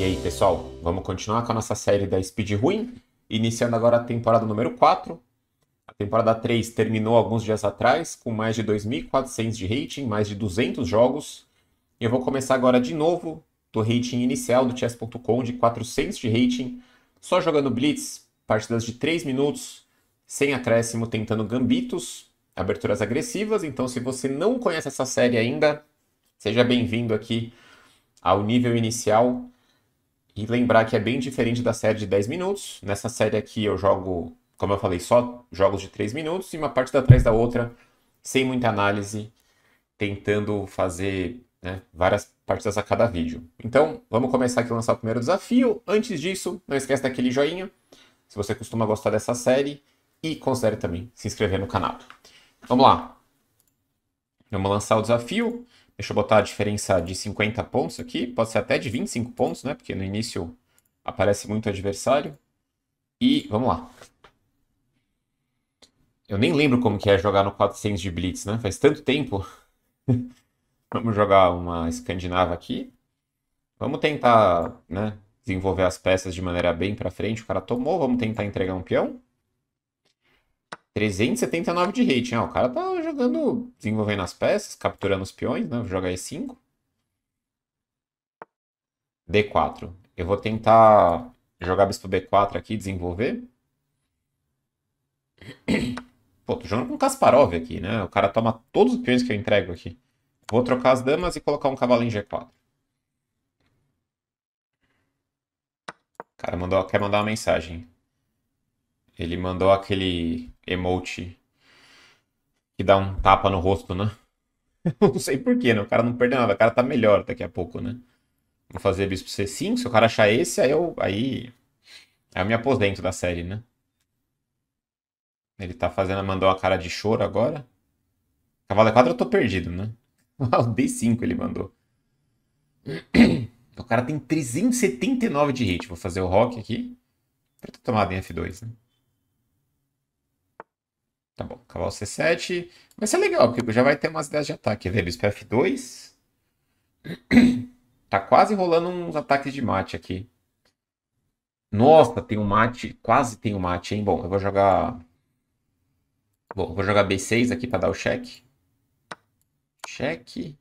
E aí, pessoal, vamos continuar com a nossa série da Speed Ruim, iniciando agora a temporada número 4. A temporada 3 terminou alguns dias atrás, com mais de 2.400 de rating, mais de 200 jogos. Eu vou começar agora de novo do rating inicial do chess.com de 400 de rating, só jogando blitz, partidas de 3 minutos, sem acréscimo, tentando gambitos, aberturas agressivas. Então, se você não conhece essa série ainda, seja bem-vindo aqui ao nível inicial e lembrar que é bem diferente da série de 10 minutos. Nessa série aqui eu jogo, como eu falei, só jogos de 3 minutos e uma partida atrás da outra, sem muita análise, tentando fazer né, várias partidas a cada vídeo. Então, vamos começar aqui a lançar o primeiro desafio. Antes disso, não esquece daquele joinha, se você costuma gostar dessa série, e considere também se inscrever no canal. Vamos lá. Vamos lançar o desafio. Deixa eu botar a diferença de 50 pontos aqui, pode ser até de 25 pontos, né? Porque no início aparece muito adversário. E vamos lá. Eu nem lembro como que é jogar no 400 de Blitz, né? Faz tanto tempo. vamos jogar uma escandinava aqui. Vamos tentar, né, desenvolver as peças de maneira bem para frente. O cara tomou, vamos tentar entregar um peão. 379 de rating. Ah, o cara tá jogando, desenvolvendo as peças, capturando os peões, né? Vou jogar E5. D4. Eu vou tentar jogar bispo B4 aqui, desenvolver. Pô, tô jogando com Kasparov aqui, né? O cara toma todos os peões que eu entrego aqui. Vou trocar as damas e colocar um cavalo em G4. O cara mandou, quer mandar uma mensagem. Ele mandou aquele emote que dá um tapa no rosto, né? não sei porquê, né? O cara não perdeu nada, o cara tá melhor daqui a pouco, né? Vou fazer Bispo C5, se o cara achar esse, aí eu, aí, aí eu me aposento da série, né? Ele tá fazendo, mandou uma cara de choro agora. Cavalo E4 é eu tô perdido, né? O D5 ele mandou. O cara tem 379 de hit. Vou fazer o rock aqui. ter tomado em F2, né? Tá bom, cavalo C7. Vai ser legal, porque já vai ter umas ideias de ataque. Vê, bispo F2. tá quase rolando uns ataques de mate aqui. Nossa, tem um mate. Quase tem um mate, hein? Bom, eu vou jogar... Bom, vou jogar B6 aqui para dar o cheque. Cheque.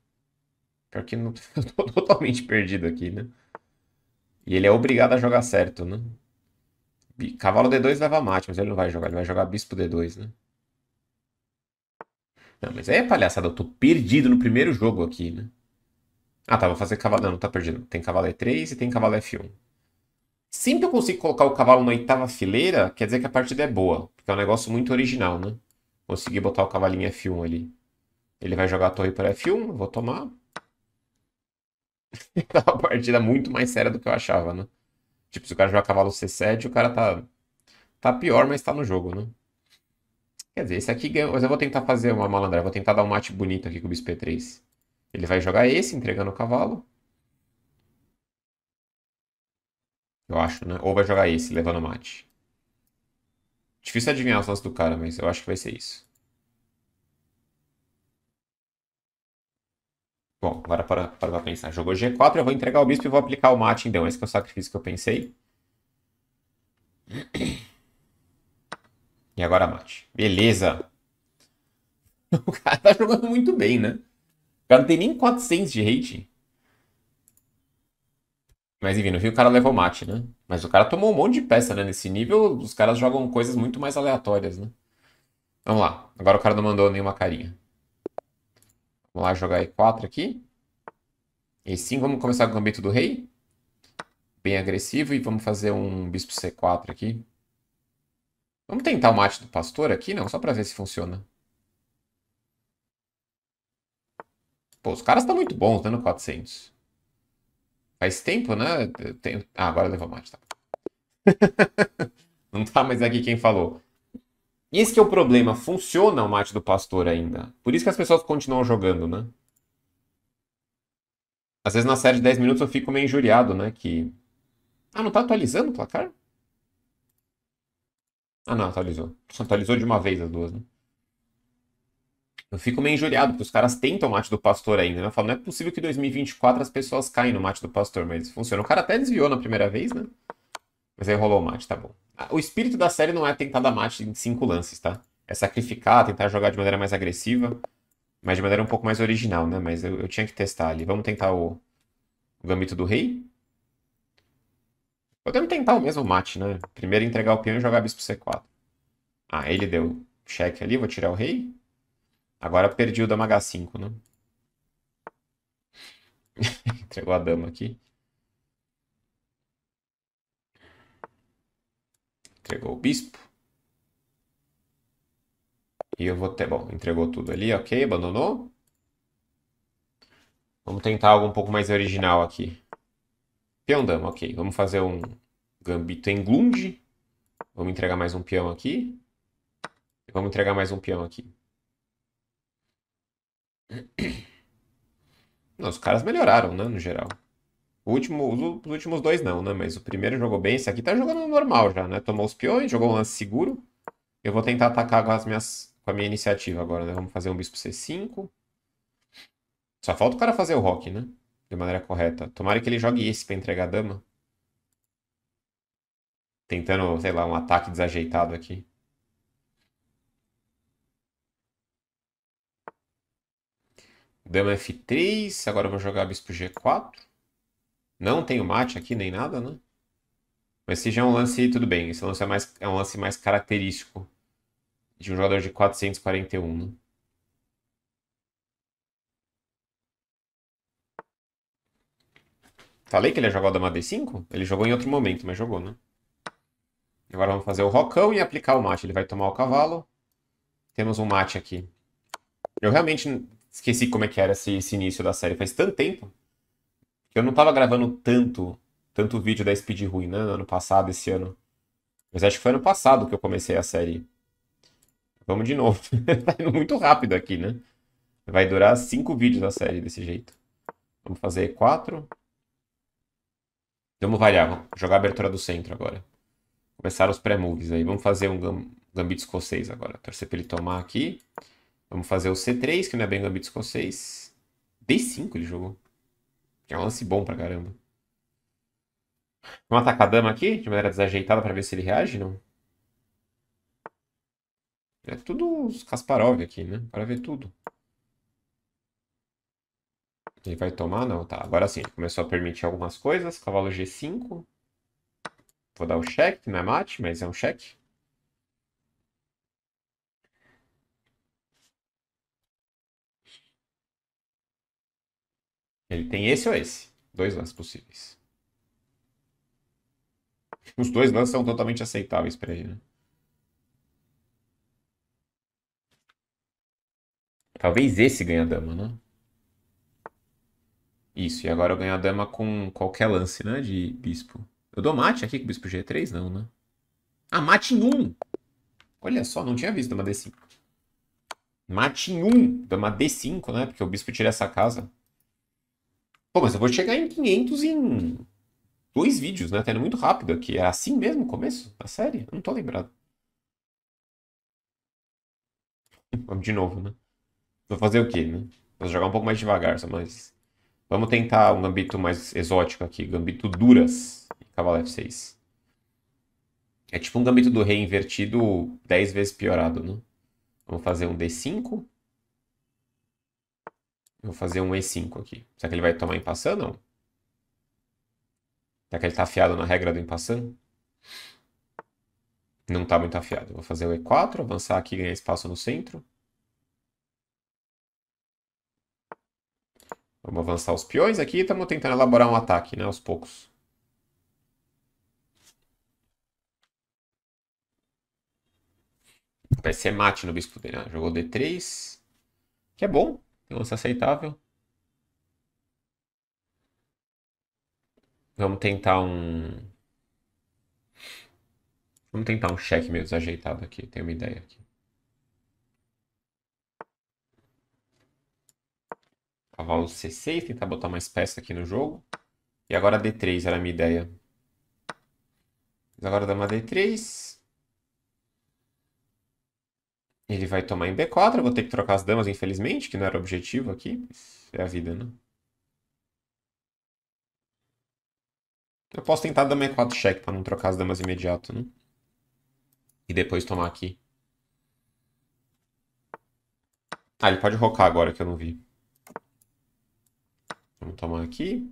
Pior que não... eu tô totalmente perdido aqui, né? E ele é obrigado a jogar certo, né? Cavalo D2 leva mate, mas ele não vai jogar. Ele vai jogar bispo D2, né? Não, mas é palhaçada, eu tô perdido no primeiro jogo aqui, né? Ah, tá, vou fazer cavalo. Não, não tá perdido. Tem cavalo E3 e tem cavalo F1. Sempre eu consigo colocar o cavalo na oitava fileira, quer dizer que a partida é boa. Porque é um negócio muito original, né? Consegui botar o cavalinho F1 ali. Ele vai jogar a torre para F1, eu vou tomar. é uma partida muito mais séria do que eu achava, né? Tipo, se o cara jogar cavalo C7, o cara tá, tá pior, mas tá no jogo, né? Quer dizer, esse aqui ganhou. Mas eu vou tentar fazer uma malandragem. Vou tentar dar um mate bonito aqui com o bispo E3. Ele vai jogar esse, entregando o cavalo. Eu acho, né? Ou vai jogar esse, levando o mate. Difícil adivinhar as lances do cara, mas eu acho que vai ser isso. Bom, agora para, para pensar. Jogou G4, eu vou entregar o bispo e vou aplicar o mate, então. Esse é o sacrifício que eu pensei. E agora mate. Beleza. O cara tá jogando muito bem, né? O cara não tem nem 400 de rating. Mas enfim, no fim o cara levou mate, né? Mas o cara tomou um monte de peça, né? Nesse nível, os caras jogam coisas muito mais aleatórias, né? Vamos lá. Agora o cara não mandou nenhuma carinha. Vamos lá jogar E4 aqui. E5, vamos começar com o gambito do rei. Bem agressivo e vamos fazer um bispo C4 aqui. Vamos tentar o mate do pastor aqui, não? Só pra ver se funciona. Pô, os caras estão muito bons, dando né, 400. Faz tempo, né? Tenho... Ah, agora levou mate, tá. não tá mais aqui quem falou. E Esse que é o problema. Funciona o mate do pastor ainda. Por isso que as pessoas continuam jogando, né? Às vezes na série de 10 minutos eu fico meio injuriado, né? Que... Ah, não tá atualizando o placar? Ah, não, atualizou. Atualizou de uma vez as duas, né? Eu fico meio injuriado, porque os caras tentam o mate do pastor ainda, né? Eu falo, não é possível que em 2024 as pessoas caem no mate do pastor, mas funciona. O cara até desviou na primeira vez, né? Mas aí rolou o mate, tá bom. Ah, o espírito da série não é tentar dar mate em cinco lances, tá? É sacrificar, tentar jogar de maneira mais agressiva, mas de maneira um pouco mais original, né? Mas eu, eu tinha que testar ali. Vamos tentar o, o gambito do rei. Podemos tentar o mesmo mate, né? Primeiro entregar o peão e jogar bispo c4. Ah, ele deu hum. cheque ali, vou tirar o rei. Agora perdi o dama h5, né? Entregou a dama aqui. Entregou o bispo. E eu vou ter... Bom, entregou tudo ali, ok, abandonou. Vamos tentar algo um pouco mais original aqui. Peão dama, ok. Vamos fazer um gambito em glunge. Vamos entregar mais um peão aqui. Vamos entregar mais um peão aqui. Não, os caras melhoraram, né, no geral. Último, os últimos dois não, né? Mas o primeiro jogou bem, esse aqui tá jogando normal já, né? Tomou os peões, jogou um lance seguro. Eu vou tentar atacar com, as minhas, com a minha iniciativa agora, né? Vamos fazer um bispo C5. Só falta o cara fazer o rock, né? de maneira correta. Tomara que ele jogue esse para entregar a dama. Tentando, sei lá, um ataque desajeitado aqui. Dama F3, agora eu vou jogar bispo G4. Não tenho mate aqui nem nada, né? Mas se já é um lance, tudo bem. Esse lance é, mais, é um lance mais característico de um jogador de 441, né? Falei que ele ia jogar o dama d5? Ele jogou em outro momento, mas jogou, né? Agora vamos fazer o rocão e aplicar o mate. Ele vai tomar o cavalo. Temos um mate aqui. Eu realmente esqueci como é que era esse, esse início da série. Faz tanto tempo que eu não estava gravando tanto, tanto vídeo da Speed Ruim, né? Ano passado, esse ano. Mas acho que foi ano passado que eu comecei a série. Vamos de novo. tá indo muito rápido aqui, né? Vai durar cinco vídeos a série desse jeito. Vamos fazer quatro. 4 Vamos variar, vamos jogar a abertura do centro agora. Começaram os pré-moves aí. Vamos fazer um gam gambito escocês agora. Torcer pra ele tomar aqui. Vamos fazer o C3, que não é bem gambito escocês. D5 ele jogou. Que é um lance bom pra caramba. Vamos atacar a dama aqui, de maneira desajeitada, pra ver se ele reage, não? É tudo os Kasparov aqui, né? Para ver tudo. Ele vai tomar? Não, tá. Agora sim, começou a permitir algumas coisas. Cavalo G5. Vou dar o cheque, não é mate, mas é um cheque. Ele tem esse ou esse? Dois lances possíveis. Os dois lances são totalmente aceitáveis para ele, né? Talvez esse ganhe a dama, né? Isso, e agora eu ganho a dama com qualquer lance, né? De bispo. Eu dou mate aqui com bispo G3? Não, né? Ah, mate em 1! Olha só, não tinha visto dama D5. Mate em 1, dama D5, né? Porque o bispo tira essa casa. Pô, mas eu vou chegar em 500 em dois vídeos, né? Tá indo muito rápido aqui. É assim mesmo o começo da série? Eu não tô lembrado. vamos De novo, né? Vou fazer o quê, né? Vou jogar um pouco mais devagar, só mais... Vamos tentar um gambito mais exótico aqui. Gambito duras. Cavalo F6. É tipo um gambito do rei invertido 10 vezes piorado, né? Vamos fazer um D5. Vou fazer um E5 aqui. Será que ele vai tomar em passando? Não. Será que ele tá afiado na regra do impassão? Não tá muito afiado. Vou fazer o E4, avançar aqui e ganhar espaço no centro. Vamos avançar os peões aqui e estamos tentando elaborar um ataque, né? Aos poucos. Vai ser mate no bispo dele. Ah, jogou D3. Que é bom. Tem um lance aceitável. Vamos tentar um... Vamos tentar um cheque meio desajeitado aqui. Tem uma ideia aqui. Cavalo C6, tentar botar mais peça aqui no jogo. E agora D3 era a minha ideia. Mas agora dama D3. Ele vai tomar em B4. Eu vou ter que trocar as damas, infelizmente, que não era o objetivo aqui. é a vida, né? Eu posso tentar uma E4 check para não trocar as damas imediato, né? E depois tomar aqui. Ah, ele pode rocar agora que eu não vi. Vamos tomar aqui.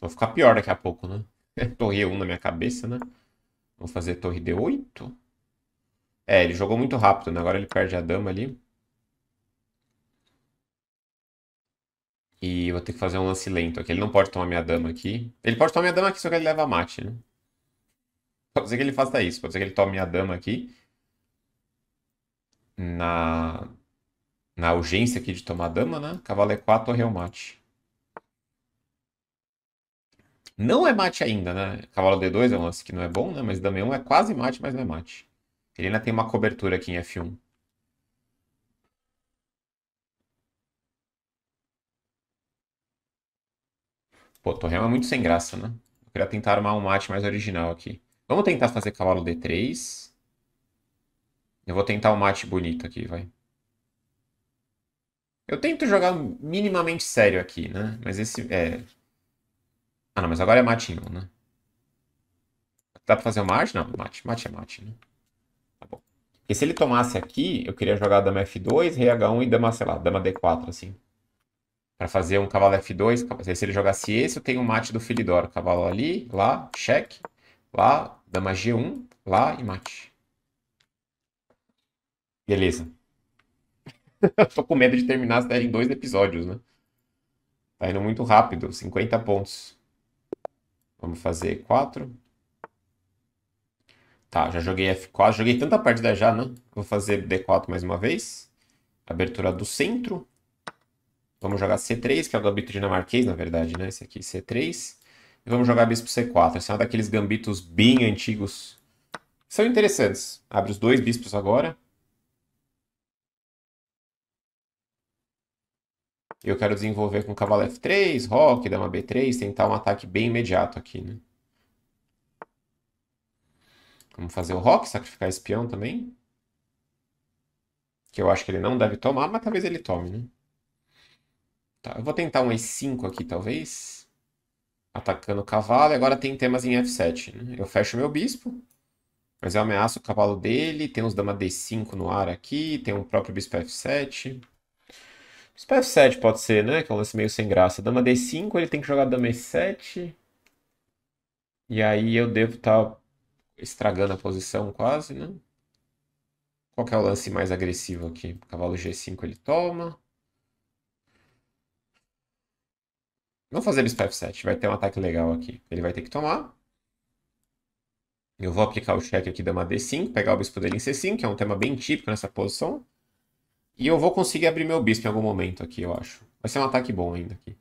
Vai ficar pior daqui a pouco, né? É torre 1 na minha cabeça, né? Vou fazer torre D8. É, ele jogou muito rápido, né? Agora ele perde a dama ali. E vou ter que fazer um lance lento aqui. Ele não pode tomar minha dama aqui. Ele pode tomar minha dama aqui, só que ele leva mate, né? Pode ser que ele faça isso. Pode ser que ele tome minha dama aqui. Na... Na urgência aqui de tomar dama, né? Cavalo E4, torre o mate. Não é mate ainda, né? Cavalo D2 é um lance que não é bom, né? Mas Dama 1 é quase mate, mas não é mate. Ele ainda tem uma cobertura aqui em F1. Pô, Torre é muito sem graça, né? Eu queria tentar armar um mate mais original aqui. Vamos tentar fazer cavalo D3. Eu vou tentar um mate bonito aqui, vai. Eu tento jogar minimamente sério aqui, né? Mas esse... É, ah, não, mas agora é mate em 1, né? Dá pra fazer o mate? Não, mate. Mate é mate, né? Tá bom. Porque se ele tomasse aqui, eu queria jogar dama F2, rei H1 e dama, sei lá, dama D4, assim. Pra fazer um cavalo F2. Se ele jogasse esse, eu tenho o um mate do Filidoro. Cavalo ali, lá, cheque. Lá, dama G1, lá e mate. Beleza. Tô com medo de terminar em dois episódios, né? Tá indo muito rápido, 50 pontos. Vamos fazer E4. Tá, já joguei F4. Joguei tanta partida já, né? Vou fazer D4 mais uma vez. Abertura do centro. Vamos jogar C3, que é o gambito dinamarquês, na verdade, né? Esse aqui, C3. E vamos jogar bispo C4. Esse é um daqueles gambitos bem antigos. São interessantes. Abre os dois bispos agora. E eu quero desenvolver com cavalo F3, rock, dama B3, tentar um ataque bem imediato aqui, né? Vamos fazer o rock, sacrificar espião também. Que eu acho que ele não deve tomar, mas talvez ele tome, né? Tá, eu vou tentar um E5 aqui, talvez. Atacando o cavalo. Agora tem temas em F7, né? Eu fecho meu bispo. Mas eu ameaço o cavalo dele. Tem os dama D5 no ar aqui. Tem o um próprio bispo F7. Espécie f 7 pode ser, né? Que é um lance meio sem graça. Dama D5, ele tem que jogar dama E7. E aí eu devo estar tá estragando a posição quase, né? Qual é o lance mais agressivo aqui? Cavalo G5 ele toma. Vamos fazer bispo F7. Vai ter um ataque legal aqui. Ele vai ter que tomar. Eu vou aplicar o cheque aqui dama D5, pegar o bispo dele em C5, que é um tema bem típico nessa posição. E eu vou conseguir abrir meu bispo em algum momento aqui, eu acho. Vai ser um ataque bom ainda aqui.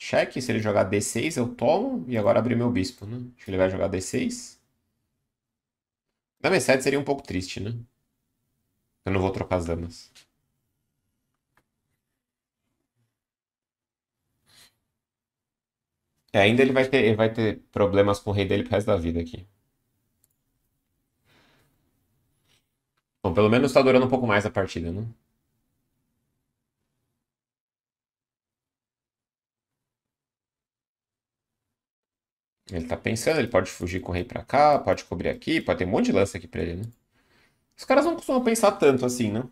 Cheque, se ele jogar D6 eu tomo. E agora abrir meu bispo, né? Acho que ele vai jogar D6. Dama E7 seria um pouco triste, né? Eu não vou trocar as damas. É, ainda ele vai ter, ele vai ter problemas com o rei dele pro resto da vida aqui. Bom, pelo menos está durando um pouco mais a partida, né? Ele tá pensando, ele pode fugir, correr pra cá, pode cobrir aqui, pode ter um monte de lance aqui pra ele, né? Os caras não costumam pensar tanto assim, né?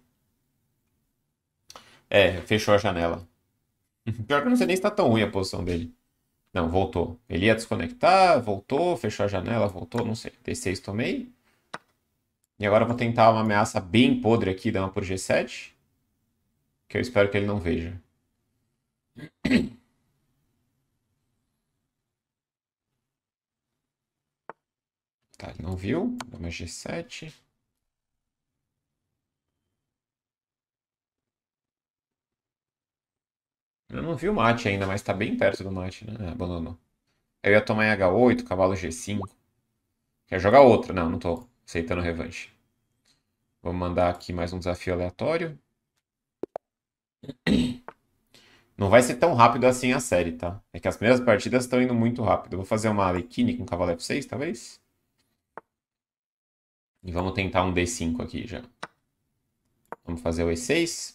É, fechou a janela. Pior que eu não sei nem se tá tão ruim a posição dele. Não, voltou. Ele ia desconectar, voltou, fechou a janela, voltou, não sei. D6 tomei. E agora eu vou tentar uma ameaça bem podre aqui, dar uma por G7. Que eu espero que ele não veja. Tá, ele não viu. uma G7. Eu não vi o mate ainda, mas tá bem perto do mate, né? É, abandonou. Eu ia tomar em H8, cavalo G5. Quer jogar outra Não, não tô aceitando revanche. Vou mandar aqui mais um desafio aleatório. Não vai ser tão rápido assim a série, tá? É que as primeiras partidas estão indo muito rápido. Vou fazer uma Alequine com cavalo F6, talvez. E vamos tentar um D5 aqui já. Vamos fazer o E6.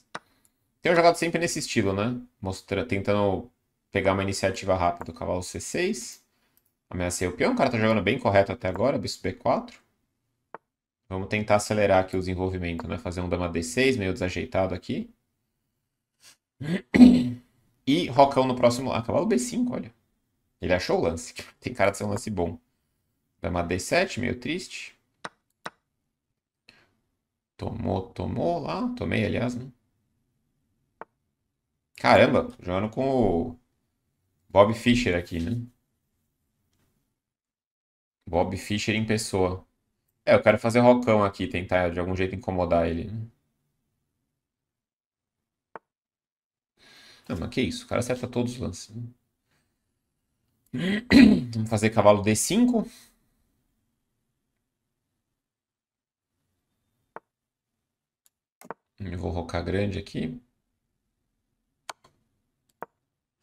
Tenho jogado sempre nesse estilo, né? Mostra, tentando pegar uma iniciativa rápida. Cavalo C6. Ameacei o peão. O cara tá jogando bem correto até agora. Bispo B4. Vamos tentar acelerar aqui o desenvolvimento, né? Fazer um dama d6, meio desajeitado aqui. E rocão no próximo... Ah, cavalo b5, olha. Ele achou o lance. Tem cara de ser um lance bom. Dama d7, meio triste. Tomou, tomou lá. Tomei, aliás, né? Caramba, jogando com o Bob Fischer aqui, né? Bob Fischer em pessoa. É, eu quero fazer rocão aqui, tentar de algum jeito incomodar ele. Né? Não, mas que isso, o cara acerta todos os lances. Né? Vamos fazer cavalo D5. Eu vou rocar grande aqui.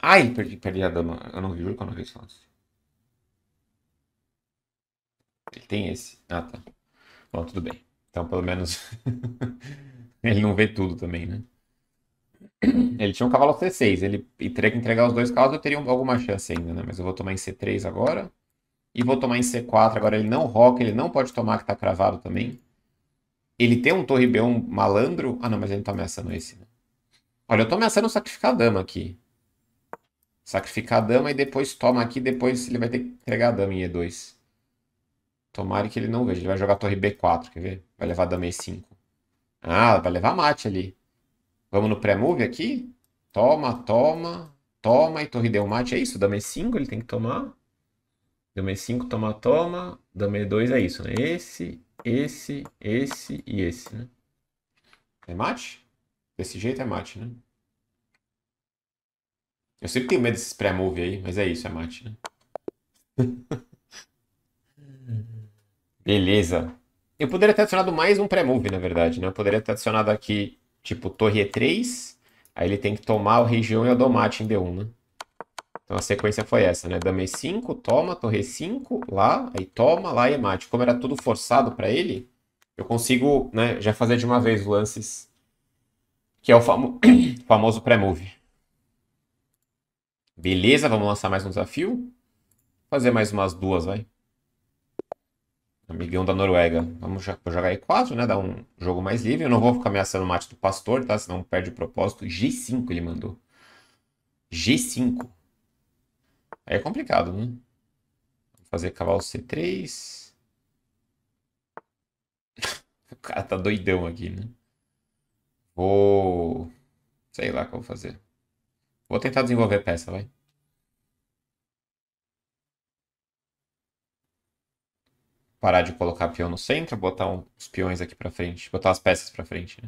Ai, ah, perdi, perdi a dama. Eu não vi, juro que eu não vi esse lance. Ele tem esse. Ah, tá. Bom, tudo bem. Então, pelo menos. ele não vê tudo também, né? Ele tinha um cavalo C6. Ele teria que entregar os dois cavalos, eu teria alguma chance ainda, né? Mas eu vou tomar em C3 agora. E vou tomar em C4. Agora ele não roca, ele não pode tomar que tá cravado também. Ele tem um torre B1 malandro. Ah, não, mas ele não tá ameaçando esse, né? Olha, eu tô ameaçando sacrificar a dama aqui. Sacrificar a dama e depois toma aqui. Depois ele vai ter que entregar a dama em E2. Tomara que ele não veja. Ele vai jogar torre B4, quer ver? Vai levar dama E5. Ah, vai levar mate ali. Vamos no pré-move aqui? Toma, toma, toma e torre deu mate. É isso, dama E5 ele tem que tomar. Dama E5, toma, toma. Dama E2 é isso, né? Esse, esse, esse e esse, né? É mate? Desse jeito é mate, né? Eu sempre tenho medo desses pré-move aí, mas é isso, é mate, né? Beleza. Eu poderia ter adicionado mais um pré-move, na verdade, né? Eu poderia ter adicionado aqui, tipo, torre E3. Aí ele tem que tomar o região e dou mate em D1, né? Então a sequência foi essa, né? Dama E5, toma, torre E5, lá, aí toma, lá e mate. Como era tudo forçado para ele, eu consigo né, já fazer de uma vez lances, que é o famo... famoso pré-move. Beleza, vamos lançar mais um desafio. Fazer mais umas duas, vai amiguinho da Noruega. Vamos jogar E4, né? Dar um jogo mais livre. Eu não vou ficar ameaçando o mate do pastor, tá? Senão perde o propósito. G5 ele mandou. G5. Aí é complicado, né? Vou fazer cavalo C3. o cara tá doidão aqui, né? Vou... Sei lá o que eu vou fazer. Vou tentar desenvolver peça, vai. parar de colocar peão no centro, botar um, os peões aqui para frente, botar as peças para frente,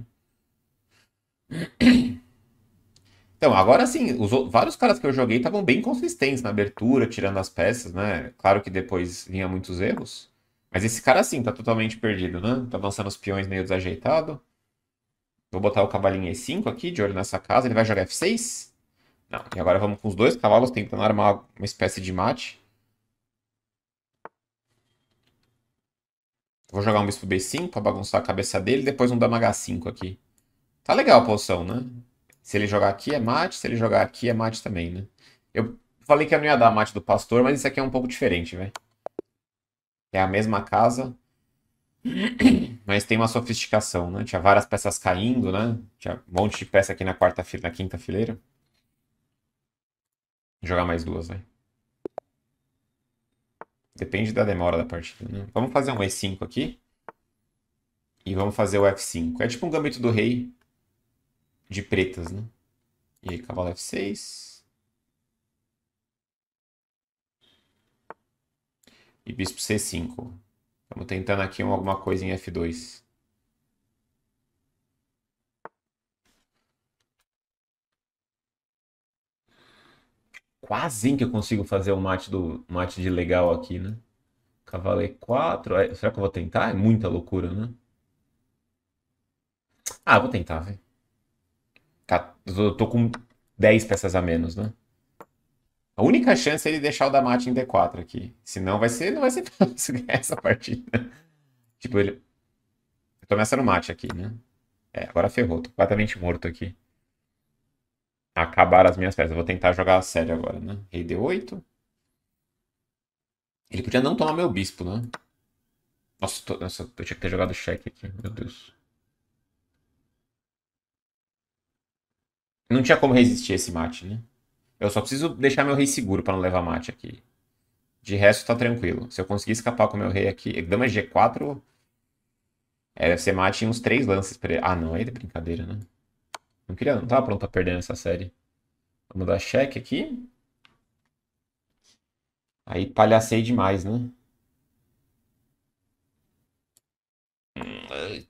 né? Então, agora sim, os vários caras que eu joguei estavam bem consistentes na abertura, tirando as peças, né? Claro que depois vinha muitos erros. Mas esse cara sim tá totalmente perdido, né? Tá avançando os peões meio desajeitado. Vou botar o cavalinho E5 aqui, de olho nessa casa. Ele vai jogar F6? Não. E agora vamos com os dois cavalos tentando armar uma espécie de mate. Vou jogar um bispo B5 pra bagunçar a cabeça dele, depois um dama H5 aqui. Tá legal a posição, né? Se ele jogar aqui é mate, se ele jogar aqui é mate também, né? Eu falei que eu não ia dar mate do pastor, mas isso aqui é um pouco diferente, velho. É a mesma casa, mas tem uma sofisticação, né? Tinha várias peças caindo, né? Tinha um monte de peça aqui na quarta na quinta fileira. Vou jogar mais duas, velho. Depende da demora da partida. Né? Vamos fazer um E5 aqui. E vamos fazer o F5. É tipo um gambito do rei de pretas, né? E aí, cavalo F6. E bispo C5. Estamos tentando aqui alguma coisa em F2. quase que eu consigo fazer um mate, do, mate de legal aqui, né? Cavalo E4. É, será que eu vou tentar? É muita loucura, né? Ah, vou tentar, velho. Eu tô com 10 peças a menos, né? A única chance é ele deixar o Damate em D4 aqui. Senão vai ser, não vai ser fácil ganhar essa partida. Tipo, ele... Eu tô ameaçando o mate aqui, né? É, agora ferrou. Tô completamente morto aqui. Acabaram as minhas peças. Eu vou tentar jogar a série agora, né? Rei D8. Ele podia não tomar meu bispo, né? Nossa, tô... Nossa eu tinha que ter jogado cheque aqui. Meu Deus. Não tinha como resistir esse mate, né? Eu só preciso deixar meu rei seguro para não levar mate aqui. De resto, tá tranquilo. Se eu conseguir escapar com meu rei aqui... Dama G4... É, deve ser mate em uns três lances pra ele. Ah, não. Aí é brincadeira, né? Não queria, não tava pronto pra perder nessa série. Vamos dar cheque aqui. Aí palhacei demais, né? Hum,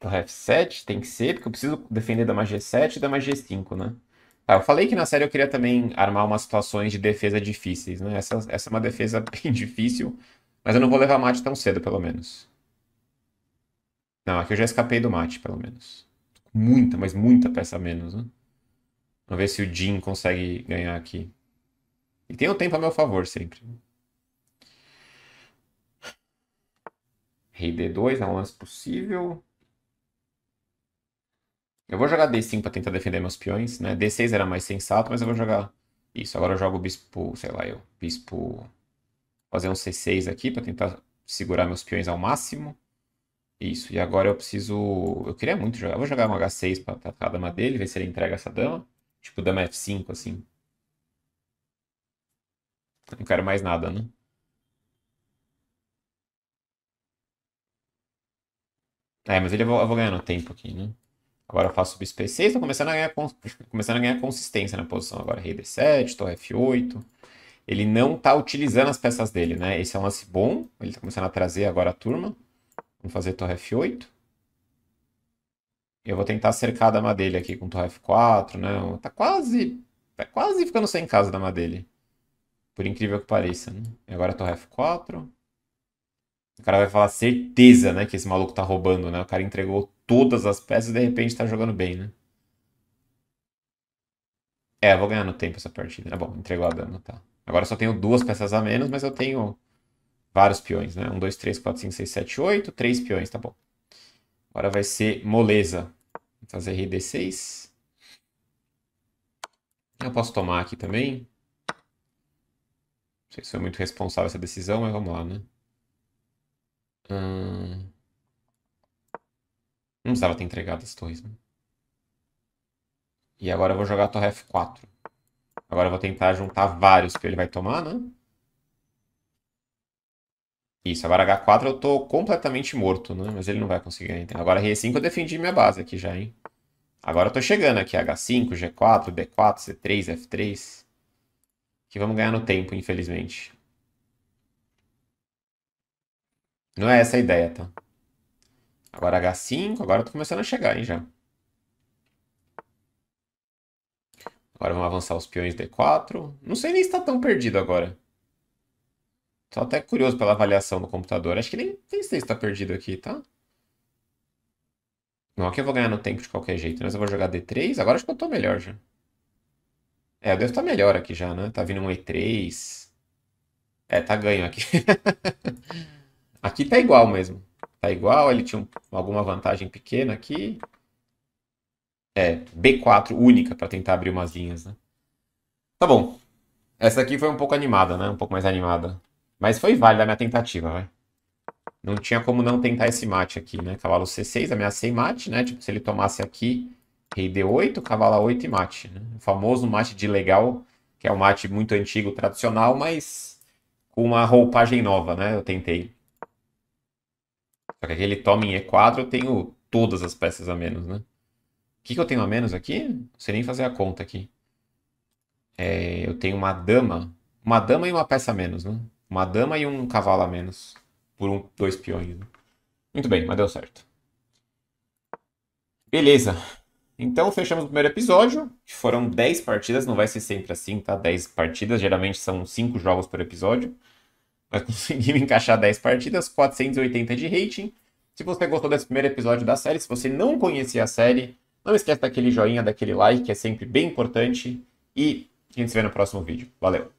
Torre F7 tem que ser, porque eu preciso defender da G 7 e da G 5, né? Tá, eu falei que na série eu queria também armar umas situações de defesa difíceis, né? Essa, essa é uma defesa bem difícil, mas eu não vou levar mate tão cedo, pelo menos. Não, aqui eu já escapei do mate, pelo menos muita, mas muita peça a menos, né? Vamos ver se o Jim consegue ganhar aqui. E tem o tempo a meu favor sempre. Rei D2 é um lance possível. Eu vou jogar D5 para tentar defender meus peões, né? D6 era mais sensato, mas eu vou jogar isso. Agora eu jogo o bispo, sei lá, eu bispo fazer um C6 aqui para tentar segurar meus peões ao máximo. Isso, e agora eu preciso. Eu queria muito jogar. Eu vou jogar um H6 pra atacar a dama dele, ver se ele entrega essa dama. Tipo, dama F5, assim. não quero mais nada, né? É, mas ele, eu, vou, eu vou ganhando tempo aqui, né? Agora eu faço subspace 6, tô começando a, ganhar, começando a ganhar consistência na posição agora. Rei D7, torre F8. Ele não tá utilizando as peças dele, né? Esse é um lance bom. Ele tá começando a trazer agora a turma. Vamos fazer torre F8. Eu vou tentar cercar a dama dele aqui com torre F4, né? Tá quase, tá quase ficando sem casa a dama dele. Por incrível que pareça, né? E agora é torre F4. O cara vai falar certeza, né, que esse maluco tá roubando, né? O cara entregou todas as peças e de repente tá jogando bem, né? É, vou ganhar no tempo essa partida. É bom, entregou a dama, tá. Agora só tenho duas peças a menos, mas eu tenho vários peões, né? 1, 2, 3, 4, 5, 6, 7, 8, 3 peões, tá bom. Agora vai ser moleza. Vou fazer rei d6. Eu posso tomar aqui também. Não sei se foi muito responsável essa decisão, mas vamos lá, né? Hum... Não precisava ter entregado as torres, né? E agora eu vou jogar a torre F4. Agora eu vou tentar juntar vários para ele vai tomar, né? Isso, agora H4 eu tô completamente morto, né? Mas ele não vai conseguir ainda. Né? Agora R5 eu defendi minha base aqui já, hein? Agora eu tô chegando aqui, H5, G4, D4, C3, F3. Que vamos ganhar no tempo, infelizmente. Não é essa a ideia, tá? Agora H5, agora eu tô começando a chegar, hein, já. Agora vamos avançar os peões D4. Não sei nem se tá tão perdido agora. Tô até curioso pela avaliação do computador. Acho que nem, nem sei se tá perdido aqui, tá? Não, aqui eu vou ganhar no tempo de qualquer jeito, né? mas eu vou jogar D3. Agora acho que eu tô melhor já. É, eu devo estar tá melhor aqui já, né? Tá vindo um E3. É, tá ganho aqui. aqui tá igual mesmo. Tá igual, ele tinha um, alguma vantagem pequena aqui. É, B4 única para tentar abrir umas linhas, né? Tá bom. Essa aqui foi um pouco animada, né? Um pouco mais animada. Mas foi válida a minha tentativa, vai. Não tinha como não tentar esse mate aqui, né? Cavalo C6, ameacei mate, né? Tipo, se ele tomasse aqui, rei D8, cavalo A8 e mate. Né? O famoso mate de legal, que é um mate muito antigo, tradicional, mas com uma roupagem nova, né? Eu tentei. Só que aqui ele toma em E4, eu tenho todas as peças a menos, né? O que, que eu tenho a menos aqui? Não sei nem fazer a conta aqui. É, eu tenho uma dama. Uma dama e uma peça a menos, né? Uma dama e um cavalo a menos. Por um, dois peões. Né? Muito bem, mas deu certo. Beleza. Então fechamos o primeiro episódio, que foram 10 partidas, não vai ser sempre assim, tá? 10 partidas, geralmente são 5 jogos por episódio. Mas conseguimos encaixar 10 partidas, 480 de rating. Se você gostou desse primeiro episódio da série, se você não conhecia a série, não esquece daquele joinha, daquele like, que é sempre bem importante. E a gente se vê no próximo vídeo. Valeu!